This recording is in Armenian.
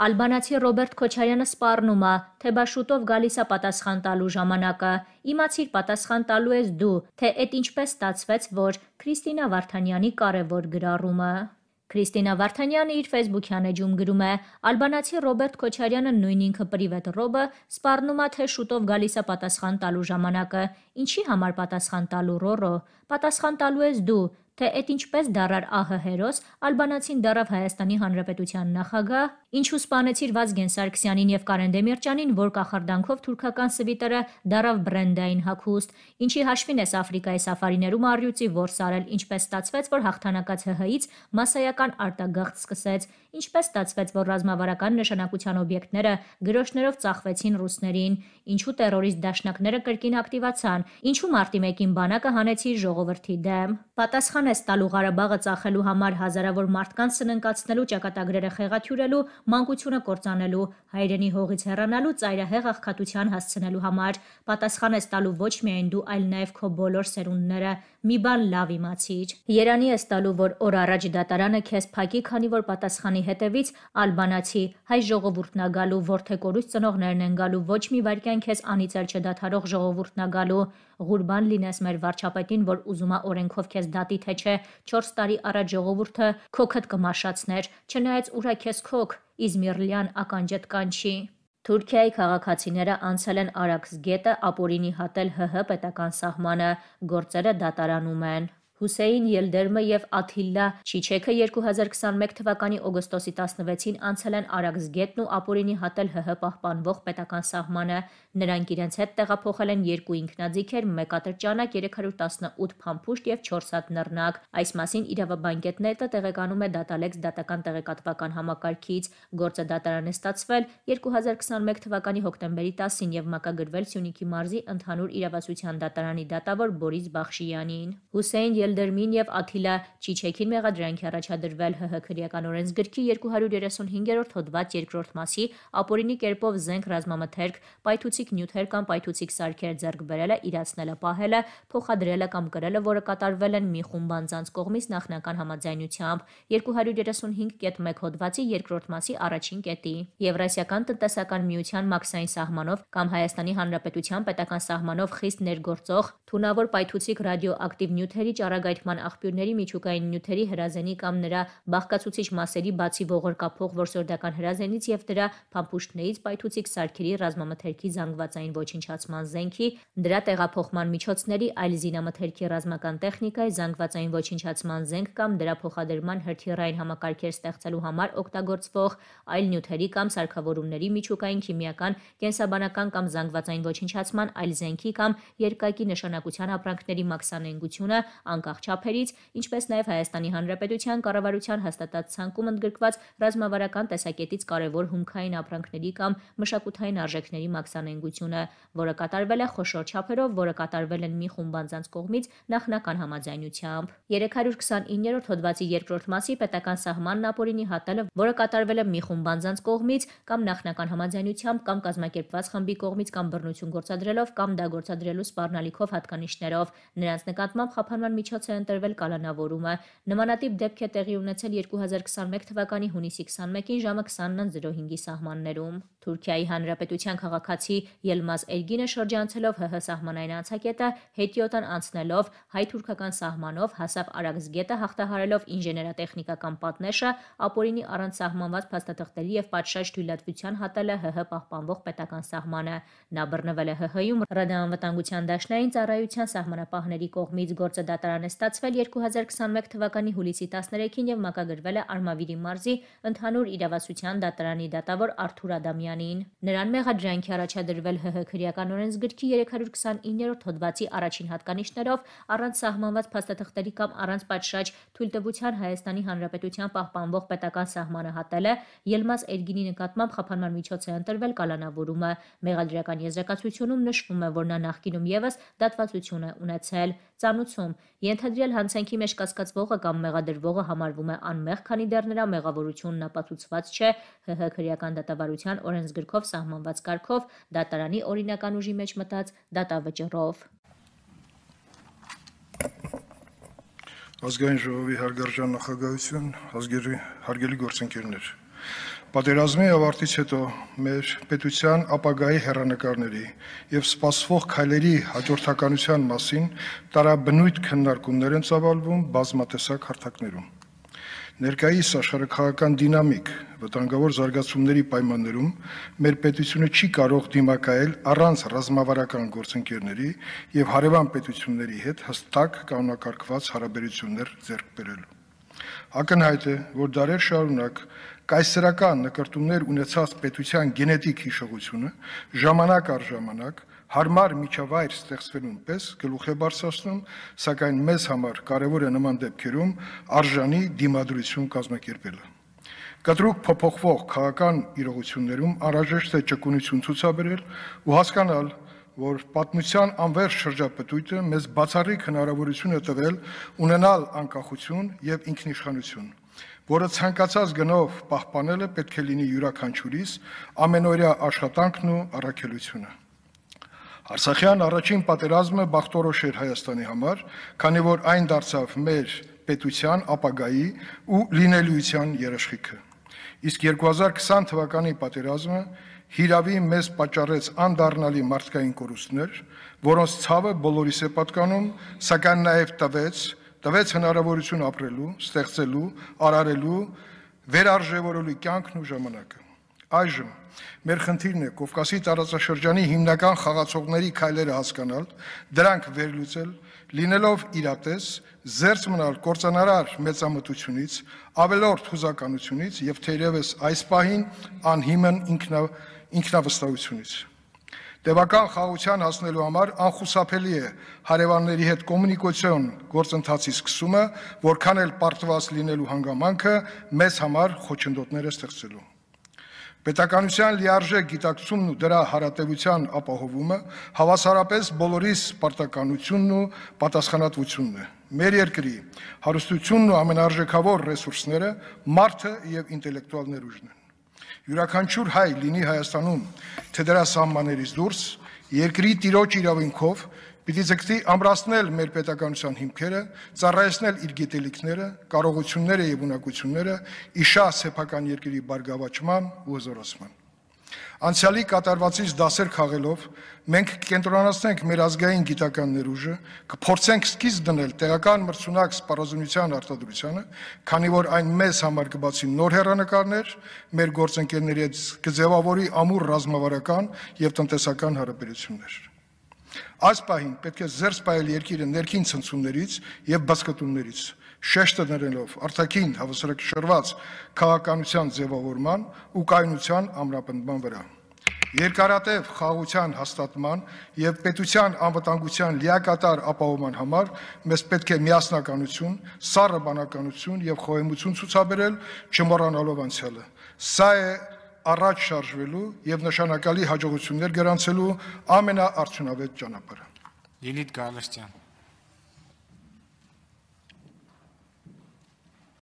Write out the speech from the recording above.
Ալբանացի Ռոբերտ Քոչարյանը սպառնում է, թե բա շուտով գալիս է պատասխան տալու ժամանակը։ Իմացիր պատասխան տալու ես դու, թե այդ ինչպես ստացվեց, որ Քրիստինա Վարդանյանի կարևոր գրառումը։ Քրիստինա Վարդանյանը իր Facebook-յան էջում գրում է. Ալբանացի Ռոբերտ Քոչարյանը նույն ինքը Պրիվետ Ռոբը սպառնում է թե շուտով գալիս է պատասխան տալու ժամանակը։ Ինչի համար պատասխան տալու Ռորո։ Պատասխան տալու ես դու, թե այդ ինչպես դարար ահը հերոս, ալբանացին դարավ Հայաստանի Հանրապետության նախագահ, ինչու սպանեցիր Վազգեն Սարգսյանին եւ Կարեն Դեմիրճանին, որ կախարդանքով թուրքական սվիտերը դարավ բրենդային հագուստ, ինչի հաշվին էս Աֆրիկայի սաֆարիներում առյուծի որս արել, ինչպես ստացվեց, որ հաղթանակած ՀՀ-ից մասսայական արտագաղթ սկսեց ինչպես ստացվեց, որ ռազմավարական նշանակության օբյեկտները գրոշներով ծախվեցին ռուսներին, ինչու terrorist դաշնակները կրկին ակտիվացան, ինչու մարտի 1-ին բանակը հանեցի ժողովրդի դեմ։ Պատասխան է տալու Ղարաբաղը ծախելու համար հազարավոր մարդկանց սննկացնելու ճակատագրերը խեղաթյուրելու, մանկությունը կործանելու, հայրենի հողից հեռանալու, ծայրահեղ աղքատության հասցնելու համար։ Պատասխան է տալու ոչ միայն դու, այլ նաև քո բոլոր սերունդները։ Մի բան լավ իմացիր։ Երանի է տալու, որ օր առաջ դատարանը քեզ փակի, քանի որ պատասխանի Երևանի հետևից ալբանացի հայ ժողովուրդն ա գալու, որդեկորույց ծնողներն են գալու, ոչ մի վայրկյան քեզ անիծել չդադարող ժողովուրդն ա գալու, ղուրբան լինես մեր վարչապետին, որ ուզում ա օրենքով քեզ դատի թե չէ, 4 տարի առաջ ժողովուրդը քոքդ կմաշացներ, չնայած ուրա քեզ քոք, Իզմիրլյան ականջդ կանչի։ Թուրքիայի քաղաքացիները անցել են Արաքս գետը ապորինի հատել ՀՀ պետական սահմանը, գործերը դատարանում են։ Հուսեյն Ելդերմը եւ Աթիլլա Չիչեքը 2021 թվականի օգոստոսի 16-ին անցել են Արաքսգետն ու Ապորինի հատել ՀՀ պահպանվող պետական սահմանը։ Նրանք իրենց հետ տեղափոխել են երկու ինքնաձիգեր, մեկ ատրճանակ 318 փամփուշտ եւ 4 հատ նռնակ։ Այս մասին իրավաբանկետները տեղեկանում է Datalex դատական տեղեկատվական համակարգից։ Գործը դատարան է ստացվել 2021 թվականի հոկտեմբերի 10-ին եւ մակագրվել Սյունիքի մարզի ընդհանուր իրավասության դատարանի դատավոր Բորիս Բախշյանին։ Հուսեյն Բիլդերմին եւ Աթիլա Չիչեքին մեղադրանքի առաջադրվել ՀՀ քրեական օրենսգրքի 235-րդ հոդված 2-րդ մասի ապօրինի կերպով զենք ռազմամթերք, պայթուցիկ նյութեր կամ պայթուցիկ սարքեր ձեռք բերելը, իրացնելը, պահելը, փոխադրելը կամ կրելը, որը կատարվել են մի խումբ անձանց կողմից նախնական համաձայնությամբ 235.1 հոդվածի 2-րդ մասի առաջին կետի Եվրասիական տնտեսական միության մաքսային սահմանով կամ Հայաստանի Հանրապետության պետական սահմանով խիստ ներգործող թունավոր պայթուցիկ ռադիոակտիվ նյութերի ճարակ ճառագայթման աղբյուրների միջուկային նյութերի հրազենի կամ նրա բաղկացուցիչ մասերի բացի ողորկափող որսորդական հրազենից եւ դրա փամփուշտներից պայթուցիկ սարքերի ռազմամթերքի զանգվածային ոչնչացման զենքի, դրա տեղափոխման միջոցների, այլ զինամթերքի ռազմական տեխնիկայի զանգվածային ոչնչացման զենք կամ դրա փոխադրման հրթիռային համակարգեր ստեղծելու համար օգտագործվող այլ նյութերի կամ սարքավորումների միջուկային քիմիական, կենսաբանական կամ զանգվածային ոչնչացման այլ զենքի կամ երկակի նշանակության ապրանքների մաքսանենգությունը, անկախ անկախ չափերից, ինչպես նաև Հայաստանի Հանրապետության կառավարության հաստատած ցանկում ընդգրկված ռազմավարական տեսակետից կարևոր հումքային ապրանքների կամ մշակութային արժեքների մաքսանենգությունը, որը կատարվել է խոշոր չափերով, որը կատարվել են մի խումբ անձանց կողմից նախնական համաձայնությամբ։ 329-րդ հոդվածի երկրորդ մասի պետական սահմանն ապօրինի հատելը, որը կատարվել է մի խումբ անձանց կողմից կամ նախնական համաձայնությամբ կամ կազմակերպված խմբի կողմից կամ բռնություն գործադրելով կամ դա գործադրելու սպառնալիքով հատկանիշներով նրանց նկատմամբ խափանման միջոց է ընտրվել կալանավորումը։ Նմանատիպ դեպք է տեղի ունեցել 2021 թվականի հունիսի 21-ին ժամը 20:05-ի սահմաններում։ Թուրքիայի Հանրապետության քաղաքացի Ելմազ Էրգինը շրջանցելով ՀՀ սահմանային անցակետը, հետիոտան անցնելով հայ-թուրքական սահմանով հասավ Արաքսգետը հաղթահարելով ինժեներատեխնիկական պատնեշը, ապօրինի առանց սահմանված փաստաթղթերի եւ պատշաճ թույլատվության հատել է ՀՀ պահպանվող պետական սահմանը։ Նա բռնվել է ՀՀ-ում ռադիոանվտանգության դաշնային ծառայության սահմանապահների կողմից գործադատարան Հրապարակն է ստացվել 2021 թվականի հուլիսի 13-ին եւ մակագրվել է Արմավիրի մարզի ընդհանուր իրավասության դատարանի դատավոր Արթուր Ադամյանին։ Նրան մեղադրանքի առաջադրվել ՀՀ քրեական օրենսգրքի 329-րդ հոդվածի առաջին հատկանիշներով առանց սահմանված փաստաթղթերի կամ առանց պատշաճ թույլտվության Հայաստանի Հանրապետության պահպանվող պետական սահմանը հատել է Ելմազ Էրգինի նկատմամբ խափանման միջոց է ընտրվել կալանավորումը։ Մեղադրական եզրակացությունում նշվում է, որ նա նախկինում եւս դատվածություն է ունեցել։ Ծանուցում՝ ենթադրյալ հանցանքի մեջ կասկածվողը կամ մեղադրվողը համարվում է անմեղ, քանի դեռ նրա մեղավորությունն ապացուցված չէ ՀՀ քրեական դատավարության օրենսգրքով սահմանված կարգով դատարանի օրինական ուժի մեջ մտած դատավճռով։ Ազգային ժողովի հարգարժան նախագահություն, ազգերի հարգելի գործընկերներ, Պատերազմի ավարտից հետո մեր պետության ապագայի հերանեկարների եւ սպասվող քայլերի հաջորդականության մասին տարաբնույթ քննարկումներ են ծավալվում բազմատեսակ հարթակներում։ Ներկայիս աշխարհակահական դինամիկ վտանգավոր զարգացումների պայմաններում մեր պետությունը չի կարող դիմակայել առանց ռազմավարական գործընկերների եւ հարևան պետությունների հետ հստակ կանոնակարգված հարաբերություններ ձեռք բերելու։ Ակնհայտ է, որ դարեր շարունակ կայսրական նկարտումներ ունեցած պետության գենետիկ հիշողությունը ժամանակ առ ժամանակ հարմար միջավայր ստեղծվելուն պես գլուխ է բարձրացնում, սակայն մեզ համար կարևոր է նման դեպքերում արժանի դիմադրություն կազմակերպելը։ Կտրուկ փոփոխվող քաղաքական իրողություններում անհրաժեշտ է ճկունություն ցուցաբերել ու հասկանալ, որ պատմության անվերջ շրջապտույտը մեզ բացառիկ հնարավորություն է տվել ունենալ անկախություն եւ ինքնիշխանություն որը ցանկացած գնով պահպանելը պետք է լինի յուրաքանչյուրիս ամենօրյա աշխատանքն ու առաքելությունը։ Արցախյան առաջին պատերազմը բախտորոշ էր Հայաստանի համար, քանի որ այն դարձավ մեր պետության ապագայի ու լինելիության երաշխիքը։ Իսկ 2020 թվականի պատերազմը հիրավի մեզ պատճառեց անդառնալի մարդկային կորուստներ, որոնց ցավը բոլորիս է պատկանում, սակայն նաև տվեց տվեց հնարավորություն ապրելու, ստեղծելու, արարելու, վերարժևորելու կյանքն ու ժամանակը։ Այժմ մեր խնդիրն է Կովկասի տարածաշրջանի հիմնական խաղացողների քայլերը հասկանալ, դրանք վերլուծել, լինելով իրատես, զերծ մնալ կործանարար մեծամտությունից, ավելորդ հուզականությունից եւ թերևս այս պահին անհիմն ինքնա ինքնավստահությունից։ Տևական խաղության հասնելու համար անխուսափելի է հարևանների հետ կոմունիկացիոն գործընթացի սկսումը, որքան էլ պարտված լինելու հանգամանքը մեզ համար խոչընդոտներ է ստեղծելու։ Պետականության լիարժեք գիտակցումն ու դրա հարատեվության ապահովումը հավասարապես բոլորիս պարտականությունն ու պատասխանատվությունն է։ Մեր երկրի հարստությունն ու ամենարժեքավոր ռեսուրսները մարդը եւ ինտելեկտուալ ներուժն են։ Յուրաքանչյուր հայ լինի Հայաստանում, թե դրա սահմաններից դուրս, երկրի տիրոջ իրավունքով պիտի ձգտի ամրացնել մեր պետականության հիմքերը, ծառայեցնել իր գիտելիքները, կարողությունները եւ ունակությունները, իշա սեփական երկրի բարգավաճման ու զորացման։ Անցյալի կատարվածից դասեր քաղելով մենք կենտրոնացնենք մեր ազգային գիտական ներուժը, կփորձենք սկիզբ դնել տեղական մրցունակ սպառազինության արտադրությանը, քանի որ այն մեզ համար կբացի նոր հերանեկարներ, մեր գործընկերների հետ կձևավորի ամուր ռազմավարական եւ տնտեսական հարաբերություններ։ Այս պահին պետք է զերծ պայել երկիրը ներքին ցնցումներից եւ բացկտումներից շեշտը դնելով արտաքին հավասարակշռված քաղաքականության ձևավորման ու կայունության ամրապնդման վրա։ Երկարատև խաղաղության հաստատման եւ պետության անվտանգության լիակատար ապահովման համար մեզ պետք է միասնականություն, սառը բանականություն եւ խոհեմություն ցուցաբերել, չմոռանալով անցյալը։ Սա է առաջ շարժվելու եւ նշանակալի հաջողություններ գրանցելու ամենաարդյունավետ ճանապարհը։ Լիլիթ Գալստյան